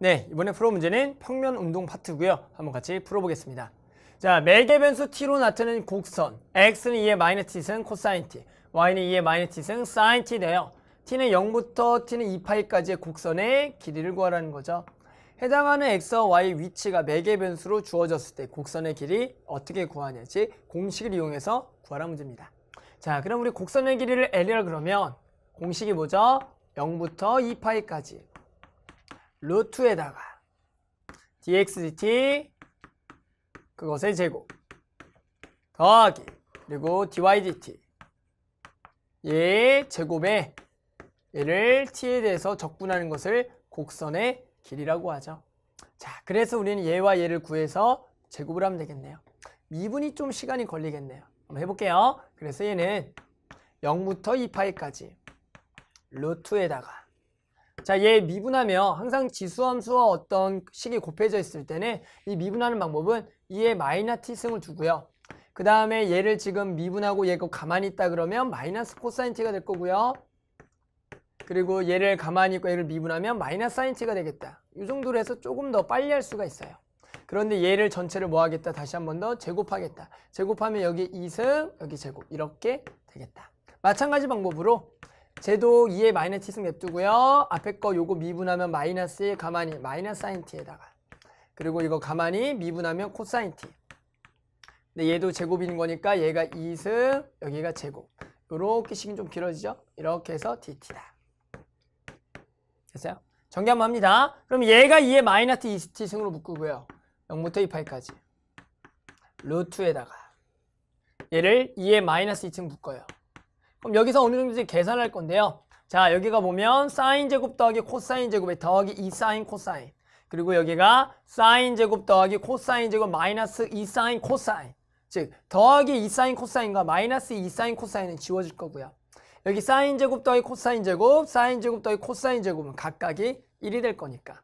네, 이번에 풀어 문제는 평면 운동 파트고요. 한번 같이 풀어보겠습니다. 자, 매개 변수 t로 나타낸 곡선 x는 2의 마이너스 t승 코사인 t, y는 2의 마이너스 t승 사인 t 돼요. t는 0부터 t는 2파이까지의 곡선의 길이를 구하라는 거죠. 해당하는 x와 y 의 위치가 매개 변수로 주어졌을 때 곡선의 길이 어떻게 구하냐지 공식을 이용해서 구하라는 문제입니다. 자, 그럼 우리 곡선의 길이를 l이라 그러면 공식이 뭐죠? 0부터 2파이까지 루트에다가 dx dt 그것의 제곱 더하기 그리고 dy dt 얘의 제곱에 얘를 t에 대해서 적분하는 것을 곡선의 길이라고 하죠. 자, 그래서 우리는 얘와 얘를 구해서 제곱을 하면 되겠네요. 미분이 좀 시간이 걸리겠네요. 한번 해볼게요. 그래서 얘는 0부터 2파이까지 루트에다가 자, 얘미분하면 항상 지수함수와 어떤 식이 곱해져 있을 때는 이 미분하는 방법은 이에 마이너스 t승을 두고요. 그 다음에 얘를 지금 미분하고 얘가 가만히 있다 그러면 마이너스 코사인 t가 될 거고요. 그리고 얘를 가만히 있고 얘를 미분하면 마이너스 사인 t가 되겠다. 이 정도로 해서 조금 더 빨리 할 수가 있어요. 그런데 얘를 전체를 뭐 하겠다? 다시 한 번 더 제곱하겠다. 제곱하면 여기 2승, 여기 제곱 이렇게 되겠다. 마찬가지 방법으로 제도 2의마이너티 T승 냅두고요. 앞에 거 요거 미분하면 마이너스 1 가만히 마이너스 사인 T에다가 그리고 이거 가만히 미분하면 코사인 T 근데 얘도 제곱인 거니까 얘가 2승 여기가 제곱 이렇게 식이 좀 길어지죠? 이렇게 해서 DT다. 됐어요? 정리 한번 합니다. 그럼 얘가 2의 마이너스 2T승으로 묶고요. 0부터 2파이까지. 루트에다가 얘를 2의 마이너스 2층 묶어요. 그럼 여기서 어느 정도 계산할 건데요. 자, 여기가 보면 사인 제곱 더하기 코사인 제곱에 더하기 2 사인 코사인. 그리고 여기가 사인 제곱 더하기 코사인 제곱 마이너스 2 사인 코사인. 즉 더하기 2 사인 코사인과 마이너스 2 사인 코사인은 지워질 거고요. 여기 사인 제곱 더하기 코사인 제곱, 사인 제곱 더하기 코사인 제곱은 각각이 1이 될 거니까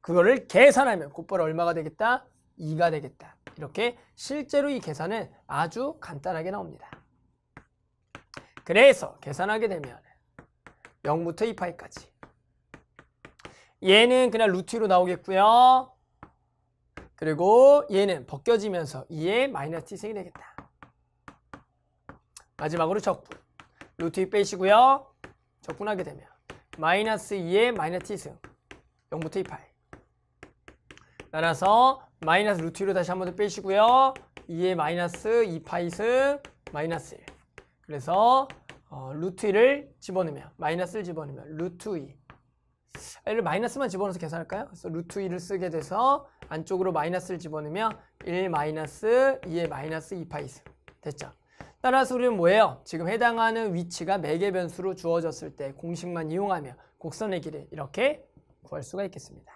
그거를 계산하면 곧바로 얼마가 되겠다? 2가 되겠다. 이렇게 실제로 이 계산은 아주 간단하게 나옵니다. 그래서 계산하게 되면 0부터 2파이까지 얘는 그냥 루트로 나오겠고요. 그리고 얘는 벗겨지면서 2에 마이너스 t승이 되겠다. 마지막으로 적분. 루트 2 빼시고요. 적분하게 되면 마이너스 2에 마이너스 t승 0부터 2파이 따라서 마이너스 루트 2로 다시 한 번 더 빼시고요. 2에 마이너스 2파이승 마이너스 1 그래서 어, 루트 2를 집어넣으면 마이너스를 집어넣으면 루트 2 얘를 마이너스만 집어넣어서 계산할까요? 그래서 루트 2를 쓰게 돼서 안쪽으로 마이너스를 집어넣으면 1 마이너스 2의 마이너스 2파이스 됐죠? 따라서 우리는 뭐예요? 지금 해당하는 위치가 매개 변수로 주어졌을 때 공식만 이용하면 곡선의 길이 이렇게 구할 수가 있겠습니다.